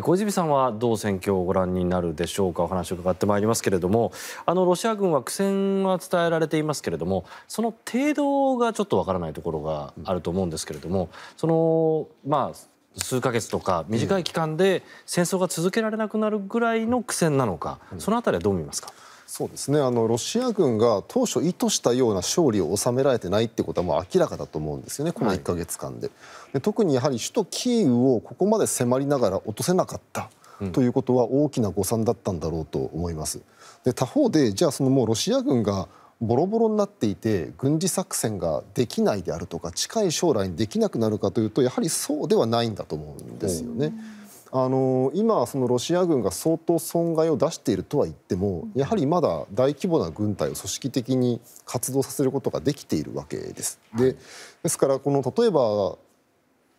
小泉さんはどう戦況をご覧になるでしょうかお話を伺ってまいりますけれどもロシア軍は苦戦は伝えられていますけれどもその程度がちょっとわからないところがあると思うんですけれどもその、まあ、数か月とか短い期間で戦争が続けられなくなるぐらいの苦戦なのか、その辺りはどう見ますか。そうですねあのロシア軍が当初意図したような勝利を収められてないってことはもう明らかだと思うんですよね、この1か月間ではい、で。特にやはり首都キーウをここまで迫りながら落とせなかったということは大きな誤算だったんだろうと思います。で他方でじゃあそのもうロシア軍がボロボロになっていて軍事作戦ができないであるとか近い将来にできなくなるかというとやはりそうではないんだと思うんですよね。うんあの今、ロシア軍が相当損害を出しているとは言ってもやはりまだ大規模な軍隊を組織的に活動させることができているわけです。でですからこの例えば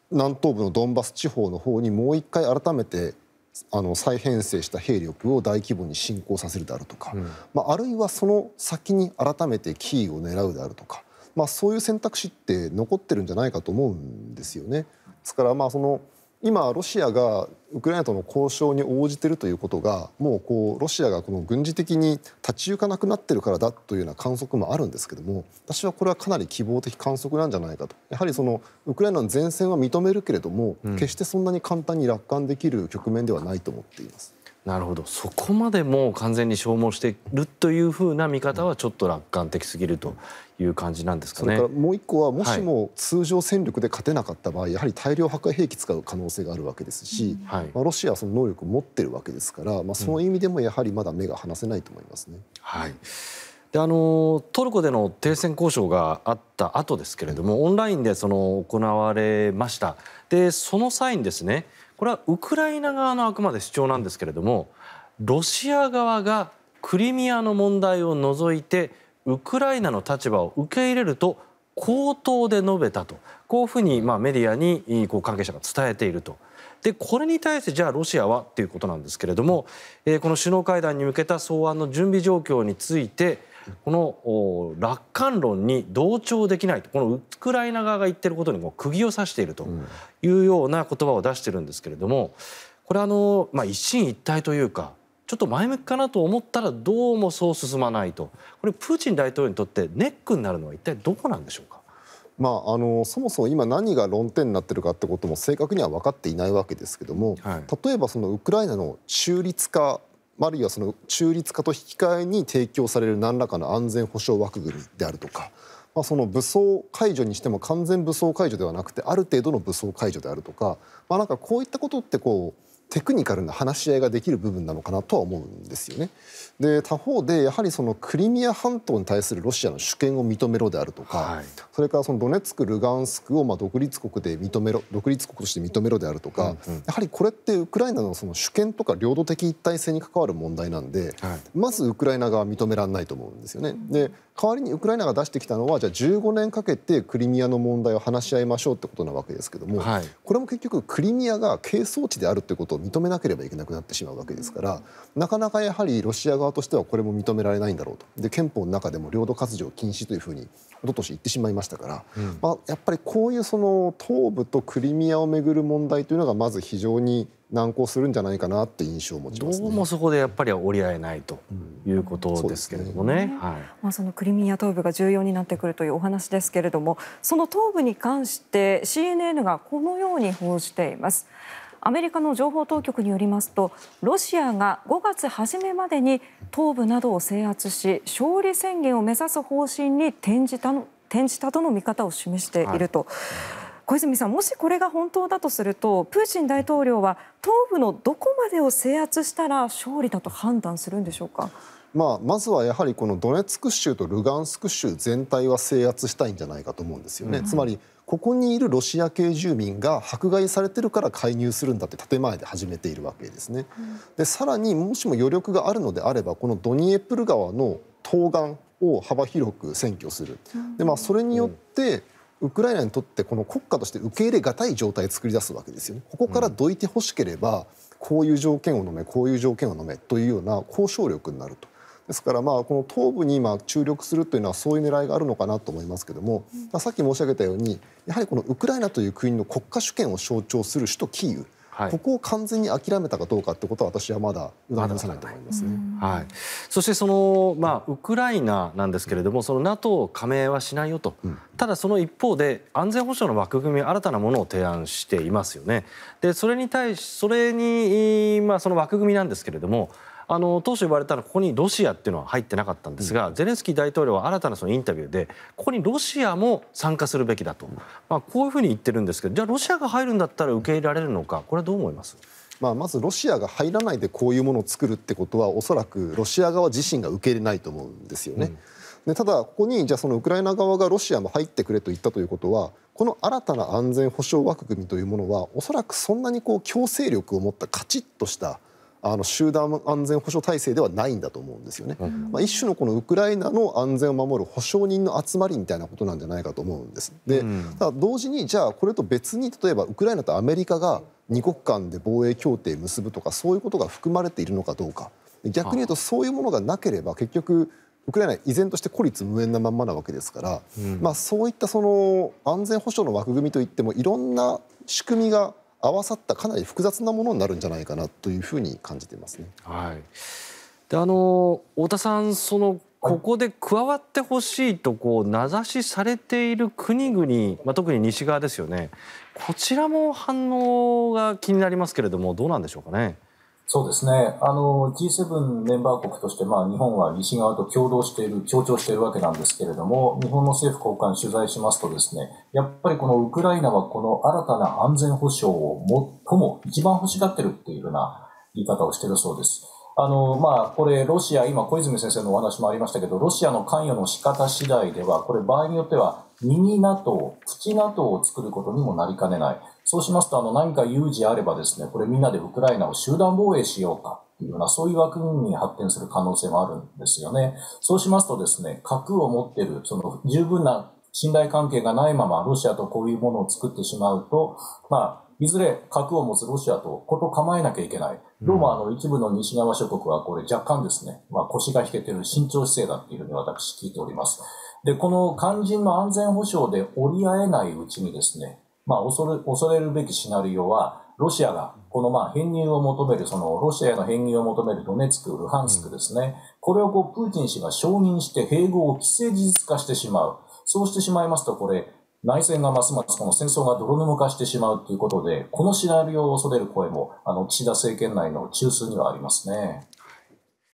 南東部のドンバス地方の方にもう1回改めてあの再編成した兵力を大規模に侵攻させるであるとか、うん、まあ、あるいはその先に改めてキーを狙うであるとか、まあ、そういう選択肢って残ってるんじゃないかと思うんですよね。ですからまあその今、ロシアがウクライナとの交渉に応じているということがもうこうロシアがこの軍事的に立ち行かなくなっているからだというような観測もあるんですけども私はこれはかなり希望的観測なんじゃないかとやはりそのウクライナの前線は認めるけれども、決してそんなに簡単に楽観できる局面ではないと思っています。なるほどそこまでもう完全に消耗しているというふうな見方はちょっと楽観的すぎるという感じなんですかね。それからもう1個はもしも通常戦力で勝てなかった場合、はい、やはり大量破壊兵器使う可能性があるわけですし、はい、まあ、ロシアはその能力を持ってるわけですから、まあ、その意味でもやはりまだ目が離せないと思いますね。うん、はいであのトルコでの停戦交渉があった後ですけれどもオンラインでその行われましたでその際にですねこれはウクライナ側のあくまで主張なんですがロシア側がクリミアの問題を除いてウクライナの立場を受け入れると口頭で述べたとこういうふうにメディアに関係者が伝えていると。これに対してじゃあロシアはということなんですがこの首脳会談に向けた草案の準備状況についてこの楽観論に同調できないとこのウクライナ側が言っていることに釘を刺しているというような言葉を出しているんですけれどもこれは一進一退というかちょっと前向きかなと思ったらどうもそう進まないとこれ、プーチン大統領にとってネックになるのは一体どこなんでしょうか。まあ、あのそもそも今何が論点になっているかってことも正確には分かっていないわけですけども、はい、例えばそのウクライナの中立化あるいはその中立化と引き換えに提供される何らかの安全保障枠組みであるとか、まあ、その武装解除にしても完全武装解除ではなくてある程度の武装解除であるとか,、まあ、なんかこういったことってこうテクニカルな話し合いができる部分なのかなとは思うんですよね。で他方でやはりそのクリミア半島に対するロシアの主権を認めろであるとか、はい、それからそのドネツク、ルガンスクをま独立国で認めろ独立国として認めろであるとか、うんうん、やはりこれってウクライナのその主権とか領土的一体性に関わる問題なんで、はい、まずウクライナ側は認められないと思うんですよね。で代わりにウクライナが出してきたのはじゃあ15年かけてクリミアの問題を話し合いましょうってことなわけですけども、はい、これも結局クリミアが係争地であるってことを認めなければいけなくなってしまうわけですからなかなかやはりロシア側としてはこれも認められないんだろうとで憲法の中でも領土割譲禁止というふうにおととし言ってしまいましたから、うん、まあ、やっぱりこういうその東部とクリミアを巡る問題というのがまず非常に難航するんじゃないかなって印象を持ちます、ね、どうもそこでやっぱり折り合えないということですけれどもねうん、そねはいまあ、そのクリミア東部が重要になってくるというお話ですけれどもその東部に関して CNN がこのように報じています。アメリカの情報当局によりますとロシアが5月初めまでに東部などを制圧し勝利宣言を目指す方針に転じた転じたとの見方を示していると。はい小泉さんもしこれが本当だとするとプーチン大統領は東部のどこまでを制圧したら勝利だと判断するんでしょうか。まずはやはりこのドネツク州とルガンスク州全体は制圧したいんじゃないかと思うんですよね。つまりここにいるロシア系住民が迫害されてるから介入するんだって建前で始めているわけですね。でさらにもしも余力があるのであればこのドニエプル川の東岸を幅広く占拠する。でまあ、それによって、ウクライナにとってこの国家として受け入れがたい状態を作り出すわけですよね。ここからどいてほしければ、こういう条件をのめこういう条件をのめというような交渉力になると。ですから、東部に今、注力するというのはそういう狙いがあるのかなと思いますがさっき申し上げたようにやはりウクライナという国の国家主権を象徴する首都キーウここを完全に諦めたかどうかということは私はまださないと思います、ねはい、そしてその、ウクライナなんですけれども ＮＡＴＯ 加盟はしないよと、ただ、その一方で安全保障の枠組み新たなものを提案していますよね。でそれに対しそれに、まあ、その枠組みなんですけれどもあの当初言われたのはここにロシアっていうのは入ってなかったんですがゼレンスキー大統領は新たなそのインタビューでここにロシアも参加するべきだとまあ、こういうふうに言ってるんですけどじゃあロシアが入るんだったら受け入れられるのかこれはどう思いますまあ、まずロシアが入らないでこういうものを作るってことはおそらくロシア側自身が受け入れないと思うんですよね。うん、でただ、ここにじゃそのウクライナ側がロシアも入ってくれと言ったということはこの新たな安全保障枠組みというものはおそらくそんなにこう強制力を持ったカチッとしたあの集団安全保障体制ではないんだと思うんですよね。まあ、一種のこのウクライナの安全を守る保証人の集まりみたいなことなんじゃないかと思うんです。で、ただ同時にじゃあこれと別に例えばウクライナとアメリカが2国間で防衛協定結ぶとかそういうことが含まれているのかどうか逆に言うとそういうものがなければ結局ウクライナ依然として孤立無援なまんまなわけですから、うん、まあ、そういったその安全保障の枠組みといってもいろんな仕組みが合わさったかなり複雑なものになるんじゃないかなというふうに感じていますね。はい、であの太田さんそのここで加わってほしいとこう名指しされている国々、まあ、特に西側ですよねこちらも反応が気になりますけれどもどうなんでしょうかね。そうですね。あの、G7 メンバー国として、まあ、日本は西側と共同している、協調しているわけなんですけれども、日本の政府高官取材しますとですね、やっぱりこのウクライナはこの新たな安全保障を最も一番欲しがってるっていうような言い方をしているそうです。あのまあ、これ、ロシア、今、小泉先生のお話もありましたけど、ロシアの関与の仕方次第では、これ、場合によっては、ミ NATO、プチ NATO を作ることにもなりかねない、そうしますと、あの何か有事あれば、ですねこれ、みんなでウクライナを集団防衛しようかというような、そういう枠組みに発展する可能性もあるんですよね。そうしますと、ですね核を持っている、その十分な信頼関係がないまま、ロシアとこういうものを作ってしまうと、まあ、いずれ核を持つロシアとこと構えなきゃいけない。どうもあの、一部の西側諸国はこれ若干ですね、まあ、腰が引けてる慎重姿勢だっていうふうに私聞いております。で、この肝心の安全保障で折り合えないうちにですね、まあ、恐れ恐れるべきシナリオは、ロシアがこのまあ編入を求める、そのロシアへの編入を求めるドネツク、ルハンスクですね、これをこうプーチン氏が承認して併合を既成事実化してしまう。そうしてしまいますと、これ、内戦がますますこの戦争が泥沼化してしまうということで、このシナリオを恐れる声も、あの、岸田政権内の中枢にはありますね。